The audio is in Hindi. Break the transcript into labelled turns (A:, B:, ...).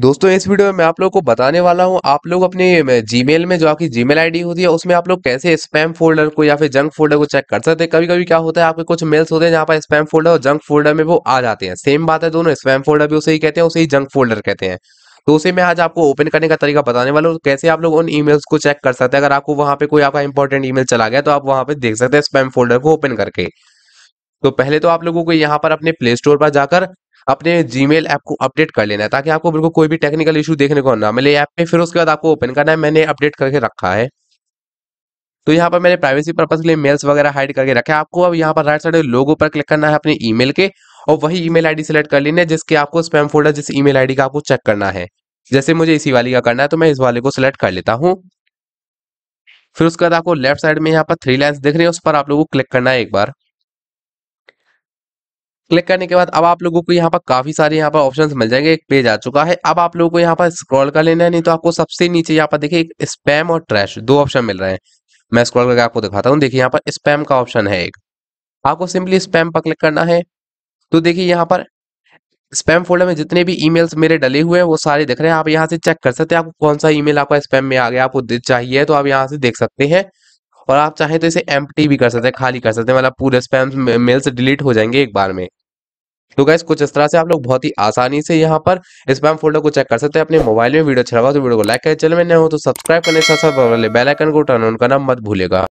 A: दोस्तों इस वीडियो में मैं आप लोग को बताने वाला हूं आप लोग अपने जीमेल में जो आपकी जीमेल आईडी होती है उसमें आप लोग कैसे स्पैम फोल्डर को या फिर जंक फोल्डर को चेक कर सकते हैं कभी कभी क्या होता है आपके कुछ मेल्स होते हैं जहां पर स्पैम फोल्डर और जंक फोल्डर में वो आ जाते हैं सेम बात है दोनों स्पैम फोल्डर भी उसे ही कहते हैं उसे ही जंक फोल्डर कहते हैं तो उसे मैं आज आपको ओपन करने का तरीका बताने वाला हूँ कैसे आप लोग उन ई को चेक कर सकते हैं अगर आपको वहाँ पे कोई आपका इंपॉर्टेंट ई चला गया तो आप वहाँ पे देख सकते हैं स्पैम फोल्डर को ओपन करके तो पहले तो आप लोगों को यहाँ पर अपने प्ले स्टोर पर जाकर अपने जीमेल ऐप को अपडेट कर लेना है ताकि आपको बिल्कुल कोई भी टेक्निकल इशू देखने को ना मिले ऐप पे फिर उसके बाद आपको ओपन करना है मैंने अपडेट करके रखा है तो यहाँ पर मैंने प्राइवेसी पर्पज के लिए मेल्स वगैरह हाइड करके रखा है आपको अब यहाँ पर राइट साइड लोगो पर क्लिक करना है अपने ई के और वही ई मेल सेलेक्ट कर लेना है जिसके आपको स्पैम फोल्डर जिस ई मेल का आपको चेक करना है जैसे मुझे इसी वाली का करना है तो मैं इस वाले को सिलेक्ट कर लेता हूँ फिर उसके बाद आपको लेफ्ट साइड में यहाँ पर थ्री लाइन्स दिख रही है उस पर आप लोगों को क्लिक करना है एक बार क्लिक करने के बाद अब आप लोगों को यहाँ पर काफी सारे यहाँ पर ऑप्शंस मिल जाएंगे एक पेज आ चुका है अब आप लोगों को यहाँ पर स्क्रॉल कर लेना है नहीं तो आपको सबसे नीचे यहाँ पर देखिए एक स्पैम और ट्रैश दो ऑप्शन मिल रहे हैं मैं स्क्रॉल करके आपको दिखाता हूँ देखिए यहाँ पर स्पैम का ऑप्शन है एक आपको सिंपली स्पैम पर क्लिक करना है तो देखिए यहाँ पर स्पैम फोल्डर में जितने भी ई मेरे डले हुए हैं वो सारे दिख रहे हैं आप यहाँ से चेक कर सकते हैं आपको कौन सा ई आपका स्पैम में आ गया आपको चाहिए तो आप यहाँ से देख सकते हैं और आप चाहें तो इसे एम भी कर सकते हैं खाली कर सकते हैं मतलब पूरे स्पैम मेल्स डिलीट हो जाएंगे एक बार में तो गैस कुछ इस तरह से आप लोग बहुत ही आसानी से यहाँ पर स्पैम फोल्डर को चेक कर सकते हैं अपने मोबाइल में वीडियो अच्छा तो वीडियो को लाइक करें चैनल में नए हो तो सब्सक्राइब करने के साथ साथ बेल आइकन को टर्न ऑन करना मत भूलेगा